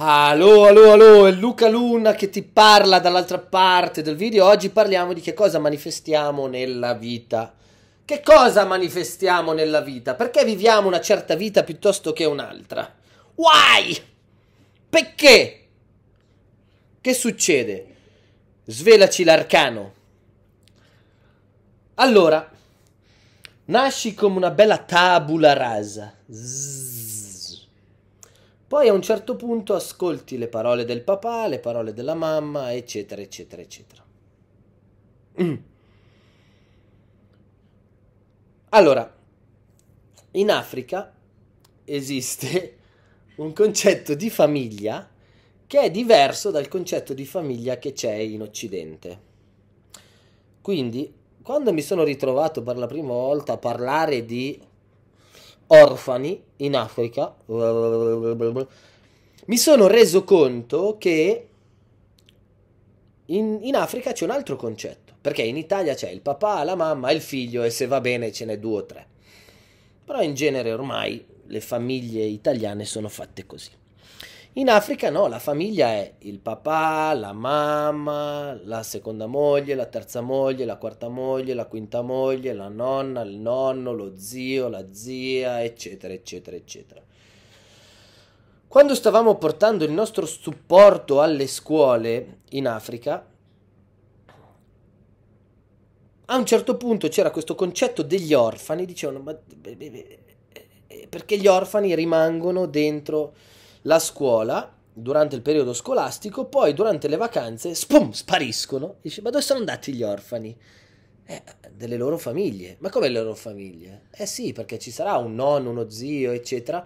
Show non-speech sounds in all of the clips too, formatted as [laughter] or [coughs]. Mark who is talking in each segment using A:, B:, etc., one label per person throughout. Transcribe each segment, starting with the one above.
A: Allo, allo, allo, è Luca Luna che ti parla dall'altra parte del video. Oggi parliamo di che cosa manifestiamo nella vita. Che cosa manifestiamo nella vita? Perché viviamo una certa vita piuttosto che un'altra? Why? Perché? Che succede? Svelaci l'arcano. Allora, nasci come una bella tabula rasa. Zzz poi a un certo punto ascolti le parole del papà, le parole della mamma, eccetera, eccetera, eccetera. Mm. Allora, in Africa esiste [laughs] un concetto di famiglia che è diverso dal concetto di famiglia che c'è in Occidente. Quindi, quando mi sono ritrovato per la prima volta a parlare di orfani in Africa, mi sono reso conto che in, in Africa c'è un altro concetto, perché in Italia c'è il papà, la mamma, il figlio e se va bene ce n'è due o tre. Però in genere ormai le famiglie italiane sono fatte così. In Africa no, la famiglia è il papà, la mamma, la seconda moglie, la terza moglie, la quarta moglie, la quinta moglie, la nonna, il nonno, lo zio, la zia, eccetera, eccetera, eccetera. Quando stavamo portando il nostro supporto alle scuole in Africa, a un certo punto c'era questo concetto degli orfani, dicevano, ma eh, eh, perché gli orfani rimangono dentro la scuola durante il periodo scolastico, poi durante le vacanze, spum, spariscono. Dice, ma dove sono andati gli orfani? Eh, delle loro famiglie. Ma come le loro famiglie? Eh sì, perché ci sarà un nonno, uno zio, eccetera.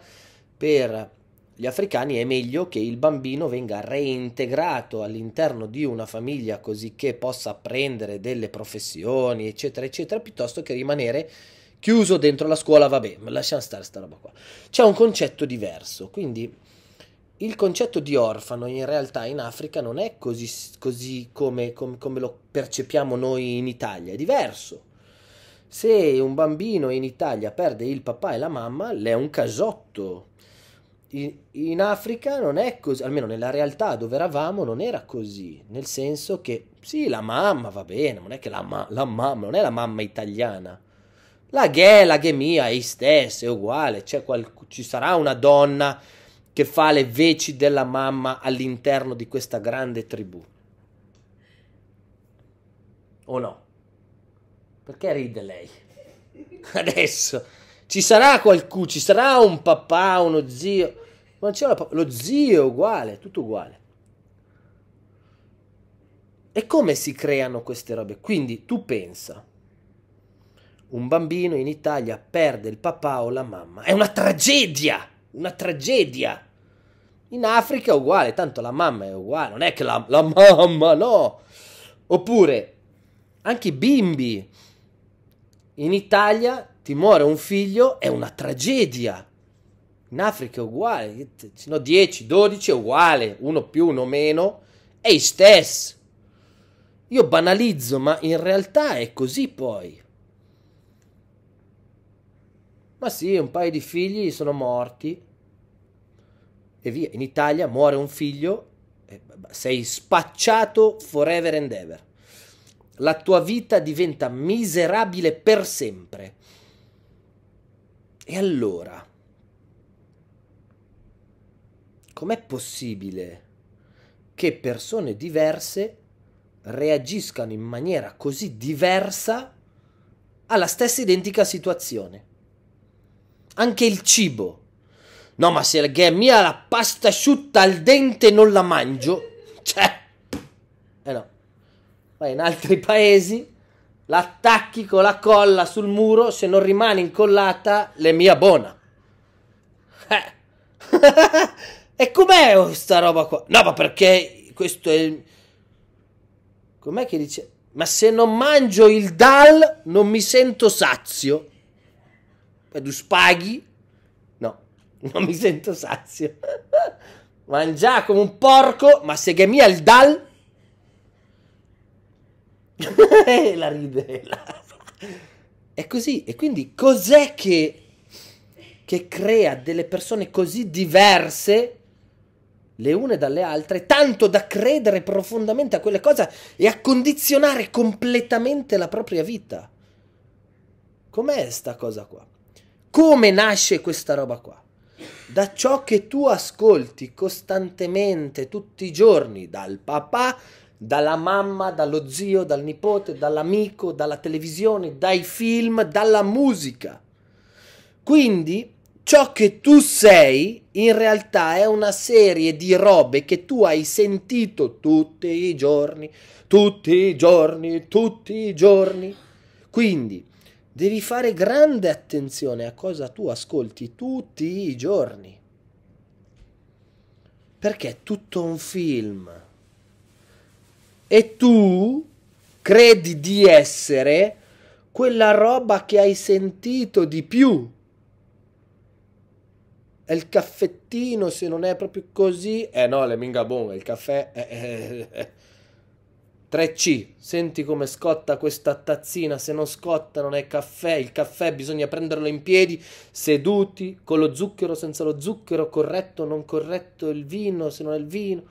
A: Per gli africani è meglio che il bambino venga reintegrato all'interno di una famiglia così che possa apprendere delle professioni, eccetera, eccetera, piuttosto che rimanere chiuso dentro la scuola. Vabbè, ma lasciamo stare sta roba qua. C'è un concetto diverso, quindi il concetto di orfano in realtà in Africa non è così, così come, come, come lo percepiamo noi in Italia, è diverso. Se un bambino in Italia perde il papà e la mamma, le è un casotto. In, in Africa non è così, almeno nella realtà dove eravamo non era così, nel senso che sì, la mamma va bene, non è che la, ma- la mamma, non è la mamma italiana. La ghe, la ghe mia, è stessa, è uguale, qual- ci sarà una donna che fa le veci della mamma all'interno di questa grande tribù. O no? Perché ride lei? [laughs] Adesso ci sarà qualcuno, ci sarà un papà, uno zio, ma c'è una, lo zio è uguale, tutto uguale. E come si creano queste robe? Quindi tu pensa, un bambino in Italia perde il papà o la mamma, è una tragedia! una tragedia. In Africa è uguale, tanto la mamma è uguale, non è che la, la mamma, no. Oppure, anche i bimbi. In Italia ti muore un figlio, è una tragedia. In Africa è uguale, no, 10, 12 è uguale, uno più, uno meno, è i stessi. Io banalizzo, ma in realtà è così poi. Ma sì, un paio di figli sono morti e via. In Italia muore un figlio, e eh, sei spacciato forever and ever. La tua vita diventa miserabile per sempre. E allora, com'è possibile che persone diverse reagiscano in maniera così diversa alla stessa identica situazione? anche il cibo. No, ma se la mia la pasta asciutta al dente non la mangio, cioè, eh no. Poi in altri [laughs] paesi, l'attacchi con la colla sul muro, se non rimane incollata, le mia buona. Eh. [laughs] e com'è questa roba qua? No, ma perché questo è... Il... Com'è che dice? Ma se non mangio il dal non mi sento sazio tu spaghi? No, non mi sento sazio. Mangia come un porco, ma se che mia il dal... [laughs] la ride. La... È così. E quindi cos'è che, che crea delle persone così diverse le une dalle altre, tanto da credere profondamente a quelle cose e a condizionare completamente la propria vita? Com'è sta cosa qua? Come nasce questa roba qua? Da ciò che tu ascolti costantemente tutti i giorni, dal papà, dalla mamma, dallo zio, dal nipote, dall'amico, dalla televisione, dai film, dalla musica. Quindi ciò che tu sei in realtà è una serie di robe che tu hai sentito tutti i giorni, tutti i giorni, tutti i giorni. Quindi Devi fare grande attenzione a cosa tu ascolti tutti i giorni. Perché è tutto un film. E tu credi di essere quella roba che hai sentito di più. È il caffettino, se non è proprio così. Eh no, le mingabon, il caffè. Eh, eh, eh. 3C, senti come scotta questa tazzina, se non scotta non è caffè, il caffè bisogna prenderlo in piedi, seduti, con lo zucchero, senza lo zucchero, corretto, non corretto, il vino, se non è il vino,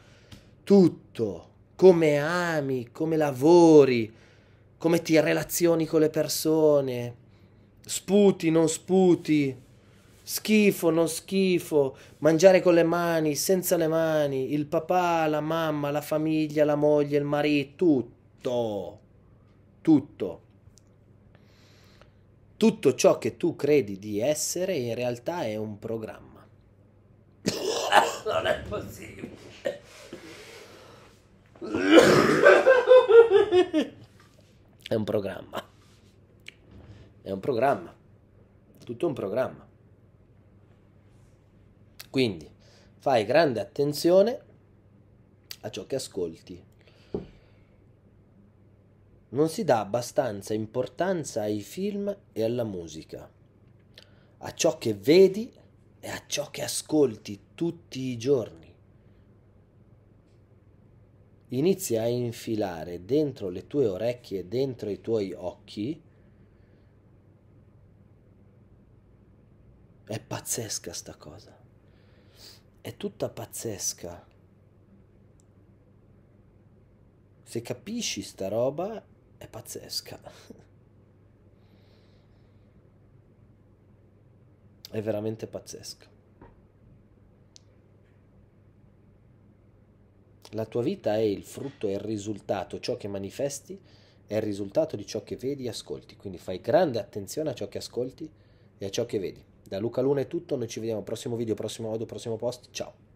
A: tutto, come ami, come lavori, come ti relazioni con le persone, sputi, non sputi, Schifo, non schifo, mangiare con le mani, senza le mani, il papà, la mamma, la famiglia, la moglie, il marito, tutto, tutto. Tutto ciò che tu credi di essere in realtà è un programma. [coughs] non è possibile. È un programma. È un programma. Tutto un programma. Quindi fai grande attenzione a ciò che ascolti. Non si dà abbastanza importanza ai film e alla musica, a ciò che vedi e a ciò che ascolti tutti i giorni. Inizia a infilare dentro le tue orecchie, e dentro i tuoi occhi. È pazzesca sta cosa è tutta pazzesca. Se capisci sta roba, è pazzesca. [laughs] è veramente pazzesca. La tua vita è il frutto, è il risultato, ciò che manifesti è il risultato di ciò che vedi e ascolti. Quindi fai grande attenzione a ciò che ascolti e a ciò che vedi. Da Luca Luna è tutto, noi ci vediamo al prossimo video, prossimo audio, prossimo post, ciao!